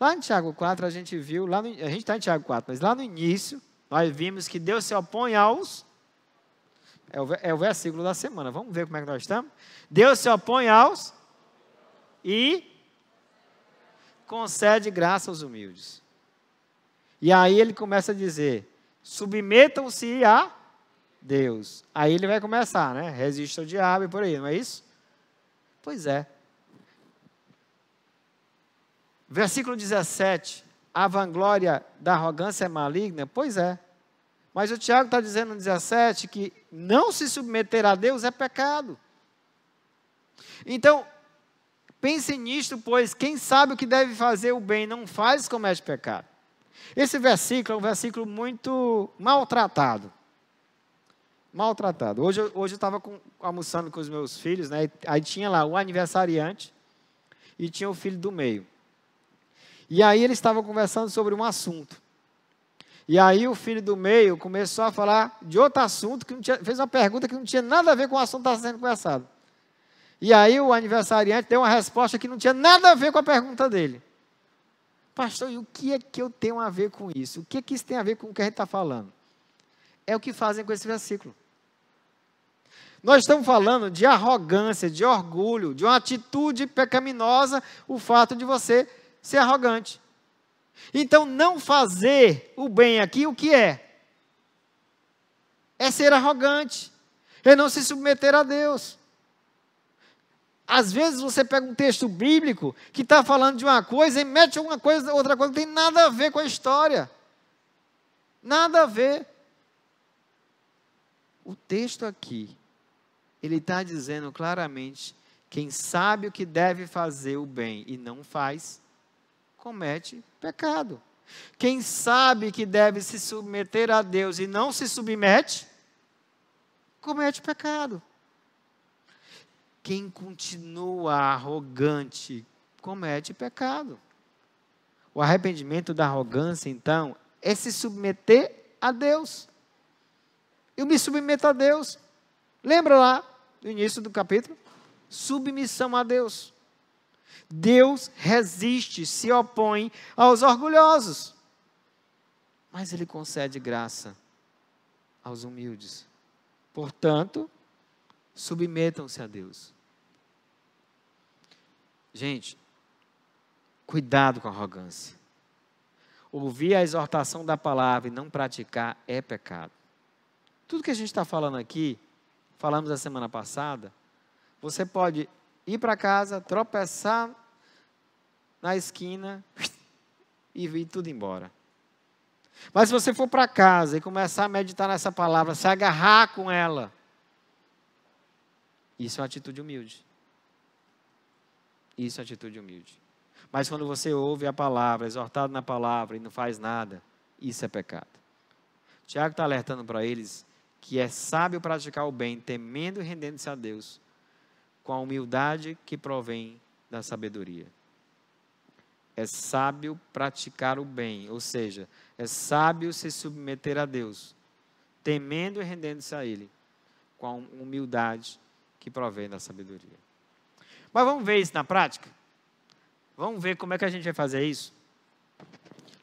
Lá em Tiago 4, a gente viu, lá no, a gente está em Tiago 4, mas lá no início, nós vimos que Deus se opõe aos. É o, é o versículo da semana. Vamos ver como é que nós estamos. Deus se opõe aos e concede graça aos humildes. E aí ele começa a dizer: submetam-se a Deus. Aí ele vai começar, né? Resista ao diabo e por aí, não é isso? Pois é. Versículo 17 a vanglória da arrogância é maligna? Pois é. Mas o Tiago está dizendo no 17 que não se submeter a Deus é pecado. Então, pense nisto, pois quem sabe o que deve fazer o bem não faz, comete pecado. Esse versículo é um versículo muito maltratado. Maltratado. Hoje, hoje eu estava almoçando com os meus filhos, né? aí tinha lá o aniversariante e tinha o filho do meio. E aí eles estavam conversando sobre um assunto. E aí o filho do meio começou a falar de outro assunto, que tinha, fez uma pergunta que não tinha nada a ver com o assunto que estava sendo conversado. E aí o aniversariante deu uma resposta que não tinha nada a ver com a pergunta dele. Pastor, e o que é que eu tenho a ver com isso? O que é que isso tem a ver com o que a gente está falando? É o que fazem com esse versículo. Nós estamos falando de arrogância, de orgulho, de uma atitude pecaminosa, o fato de você ser arrogante. Então, não fazer o bem aqui, o que é? É ser arrogante. É não se submeter a Deus. Às vezes você pega um texto bíblico que está falando de uma coisa e mete alguma coisa, outra coisa que tem nada a ver com a história. Nada a ver. O texto aqui, ele está dizendo claramente: quem sabe o que deve fazer o bem e não faz, comete pecado. Quem sabe que deve se submeter a Deus e não se submete, comete pecado. Quem continua arrogante, comete pecado. O arrependimento da arrogância, então, é se submeter a Deus. Eu me submeto a Deus. Lembra lá no início do capítulo? Submissão a Deus. Deus resiste, se opõe aos orgulhosos, mas Ele concede graça aos humildes. Portanto, submetam-se a Deus. Gente, cuidado com a arrogância. Ouvir a exortação da palavra e não praticar é pecado. Tudo que a gente está falando aqui, falamos a semana passada, você pode ir para casa, tropeçar na esquina e vir tudo embora. Mas se você for para casa e começar a meditar nessa palavra, se agarrar com ela, isso é uma atitude humilde. Isso é uma atitude humilde. Mas quando você ouve a palavra, exortado na palavra e não faz nada, isso é pecado. Tiago está alertando para eles que é sábio praticar o bem, temendo e rendendo-se a Deus, com a humildade que provém da sabedoria. É sábio praticar o bem, ou seja, é sábio se submeter a Deus, temendo e rendendo-se a Ele, com a humildade que provém da sabedoria. Mas vamos ver isso na prática? Vamos ver como é que a gente vai fazer isso?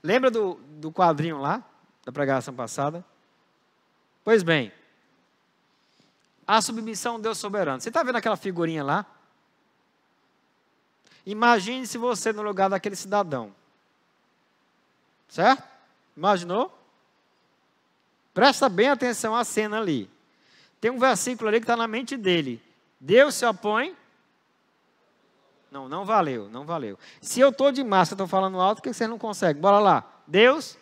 Lembra do, do quadrinho lá, da pregação passada? Pois bem, a submissão ao Deus soberano. Você está vendo aquela figurinha lá? Imagine se você no lugar daquele cidadão. Certo? Imaginou? Presta bem atenção à cena ali. Tem um versículo ali que está na mente dele. Deus se opõe. Não, não valeu, não valeu. Se eu estou de massa, estou falando alto, o que vocês não conseguem? Bora lá. Deus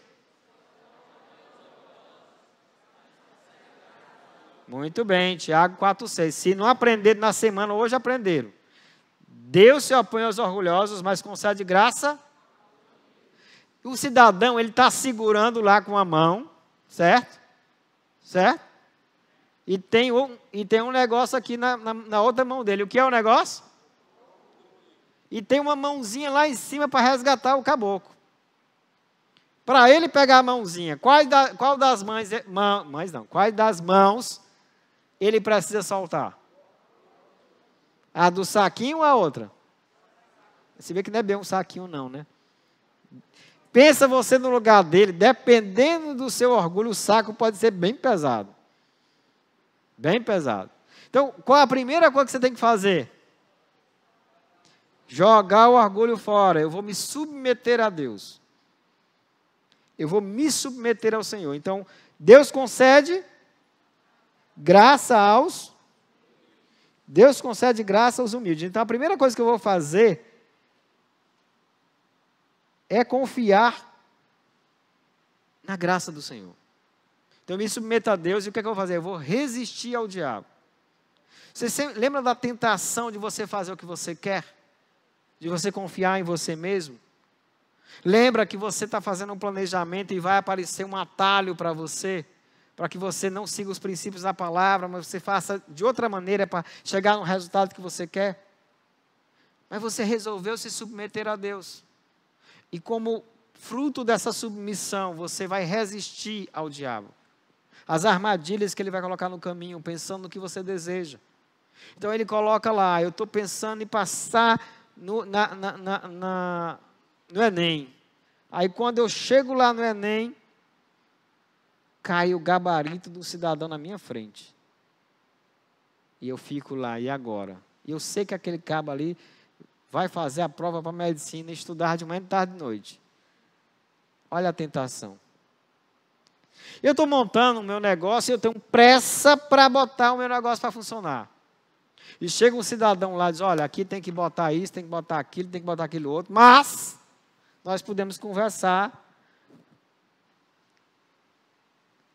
Muito bem, Tiago 4,6. Se não aprenderam na semana, hoje aprenderam. Deus se opõe aos orgulhosos, mas concede graça. O cidadão, ele está segurando lá com a mão, certo? Certo? E tem um, e tem um negócio aqui na, na, na outra mão dele. O que é o negócio? E tem uma mãozinha lá em cima para resgatar o caboclo. Para ele pegar a mãozinha, qual, da, qual das mães, é, mã, mães não, qual das mãos ele precisa soltar? A do saquinho ou a outra? Você vê que não é bem um saquinho, não, né? Pensa você no lugar dele, dependendo do seu orgulho, o saco pode ser bem pesado. Bem pesado. Então, qual a primeira coisa que você tem que fazer? Jogar o orgulho fora. Eu vou me submeter a Deus. Eu vou me submeter ao Senhor. Então, Deus concede graça aos. Deus concede graça aos humildes. Então a primeira coisa que eu vou fazer é confiar na graça do Senhor. Então eu me submeto a Deus e o que, é que eu vou fazer? Eu vou resistir ao diabo. Você sempre, lembra da tentação de você fazer o que você quer? De você confiar em você mesmo? Lembra que você está fazendo um planejamento e vai aparecer um atalho para você? para que você não siga os princípios da palavra, mas você faça de outra maneira para chegar no resultado que você quer. Mas você resolveu se submeter a Deus. E como fruto dessa submissão, você vai resistir ao diabo. As armadilhas que ele vai colocar no caminho, pensando no que você deseja. Então ele coloca lá, eu estou pensando em passar no, na, na, na, no Enem. Aí quando eu chego lá no Enem, cai o gabarito do cidadão na minha frente. E eu fico lá, e agora? E eu sei que aquele cabo ali vai fazer a prova para medicina, estudar de manhã, tarde e noite. Olha a tentação. Eu estou montando o meu negócio e eu tenho pressa para botar o meu negócio para funcionar. E chega um cidadão lá e diz: olha, aqui tem que botar isso, tem que botar aquilo, tem que botar aquilo outro, mas nós podemos conversar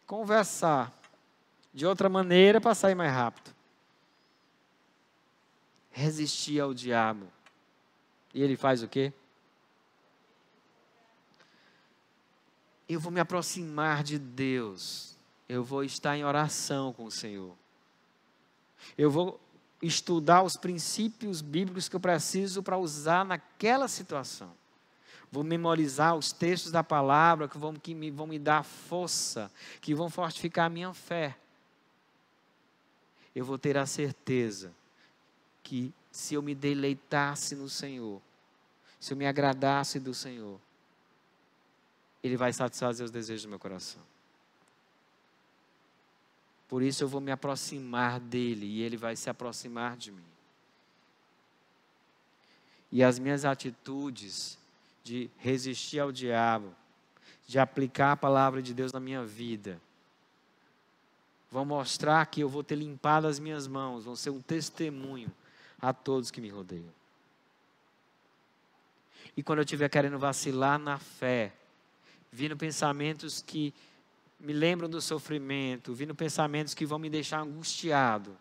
conversar de outra maneira para sair mais rápido. Resistir ao diabo. E ele faz o quê? Eu vou me aproximar de Deus. Eu vou estar em oração com o Senhor. Eu vou estudar os princípios bíblicos que eu preciso para usar naquela situação vou memorizar os textos da palavra que vão, que me, vão me dar força, que vão fortificar a minha fé. Eu vou ter a certeza que se eu me deleitasse no Senhor, se eu me agradasse do Senhor, Ele vai satisfazer os desejos do meu coração. Por isso eu vou me aproximar dele e ele vai se aproximar de mim. E as minhas atitudes de resistir ao diabo, de aplicar a palavra de Deus na minha vida. Vão mostrar que eu vou ter limpado as minhas mãos, vão ser um testemunho a todos que me rodeiam. E quando eu estiver querendo vacilar na fé, vindo pensamentos que me lembram do sofrimento, vindo pensamentos que vão me deixar angustiado,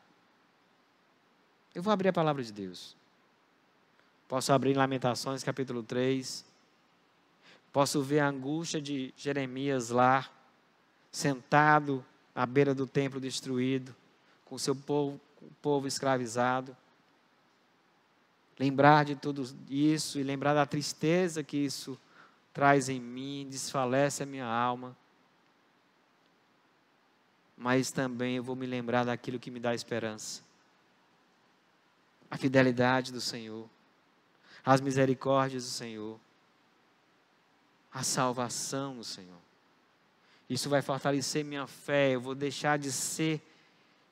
eu vou abrir a palavra de Deus. Posso abrir em Lamentações capítulo 3, Posso ver a angústia de Jeremias lá, sentado à beira do templo destruído, com seu povo, o povo escravizado. Lembrar de tudo isso e lembrar da tristeza que isso traz em mim, desfalece a minha alma. Mas também eu vou me lembrar daquilo que me dá esperança. A fidelidade do Senhor, as misericórdias do Senhor, a salvação do Senhor. Isso vai fortalecer minha fé, eu vou deixar de ser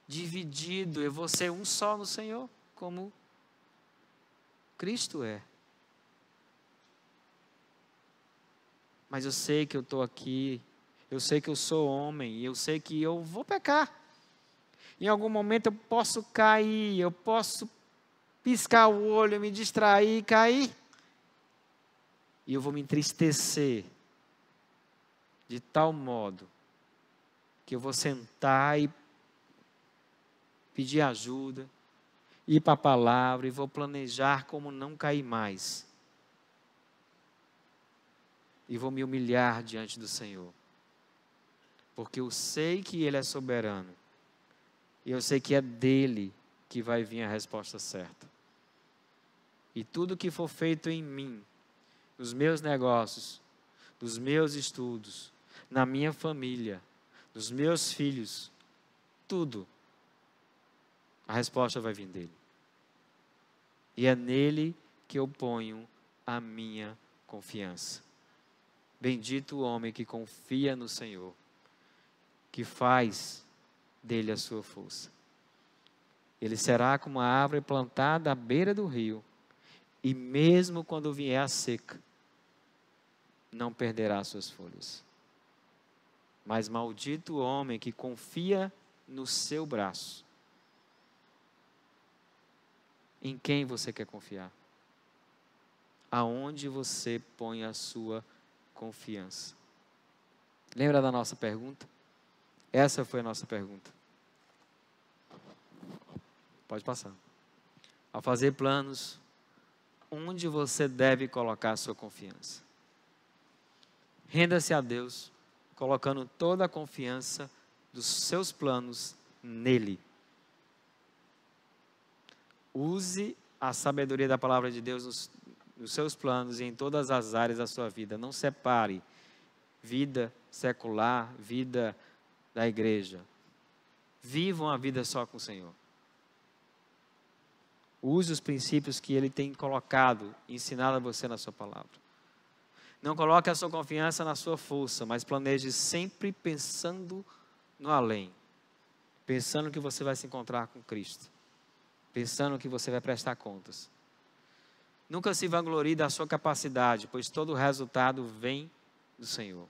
dividido, eu vou ser um só no Senhor, como Cristo é. Mas eu sei que eu estou aqui, eu sei que eu sou homem, e eu sei que eu vou pecar. Em algum momento eu posso cair, eu posso piscar o olho, me distrair, cair e eu vou me entristecer de tal modo que eu vou sentar e pedir ajuda, ir para a palavra e vou planejar como não cair mais. E vou me humilhar diante do Senhor. Porque eu sei que Ele é soberano. E eu sei que é dele que vai vir a resposta certa. E tudo que for feito em mim nos meus negócios, nos meus estudos, na minha família, nos meus filhos, tudo. A resposta vai vir dele. E é nele que eu ponho a minha confiança. Bendito o homem que confia no Senhor, que faz dele a sua força. Ele será como a árvore plantada à beira do rio, e mesmo quando vier a seca, não perderá suas folhas. Mas maldito o homem que confia no seu braço. Em quem você quer confiar? Aonde você põe a sua confiança? Lembra da nossa pergunta? Essa foi a nossa pergunta. Pode passar. Ao fazer planos, onde você deve colocar a sua confiança. Renda-se a Deus, colocando toda a confiança dos seus planos nele. Use a sabedoria da palavra de Deus nos, nos seus planos e em todas as áreas da sua vida. Não separe vida secular, vida da igreja. Vivam a vida só com o Senhor. Use os princípios que Ele tem colocado, ensinado a você na Sua palavra. Não coloque a sua confiança na sua força, mas planeje sempre pensando no além. Pensando que você vai se encontrar com Cristo. Pensando que você vai prestar contas. Nunca se vanglorie da sua capacidade, pois todo resultado vem do Senhor.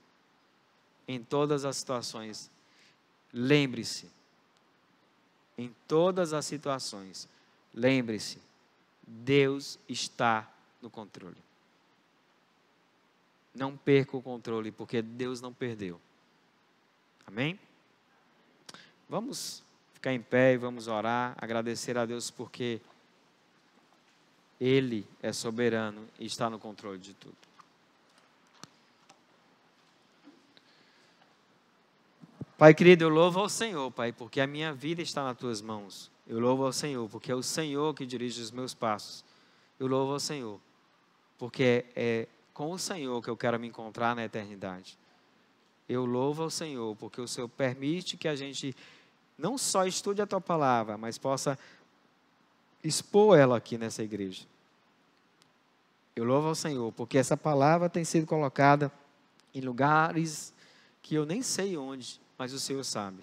Em todas as situações, lembre-se. Em todas as situações, Lembre-se, Deus está no controle. Não perca o controle, porque Deus não perdeu. Amém? Vamos ficar em pé e vamos orar, agradecer a Deus porque Ele é soberano e está no controle de tudo. Pai querido, eu louvo ao Senhor, Pai, porque a minha vida está nas tuas mãos. Eu louvo ao Senhor, porque é o Senhor que dirige os meus passos. Eu louvo ao Senhor, porque é com o Senhor que eu quero me encontrar na eternidade. Eu louvo ao Senhor, porque o Senhor permite que a gente não só estude a tua palavra, mas possa expor ela aqui nessa igreja. Eu louvo ao Senhor, porque essa palavra tem sido colocada em lugares que eu nem sei onde, mas o Senhor sabe.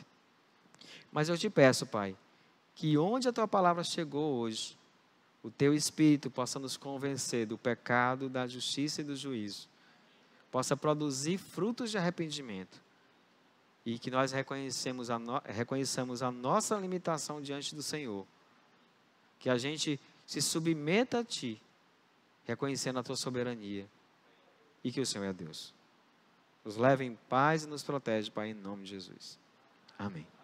Mas eu te peço, Pai, que onde a tua palavra chegou hoje, o teu espírito possa nos convencer do pecado, da justiça e do juízo, possa produzir frutos de arrependimento e que nós reconhecemos a no, reconheçamos a nossa limitação diante do Senhor, que a gente se submeta a Ti, reconhecendo a Tua soberania e que o Senhor é Deus. Nos leve em paz e nos protege, Pai, em nome de Jesus. Amém.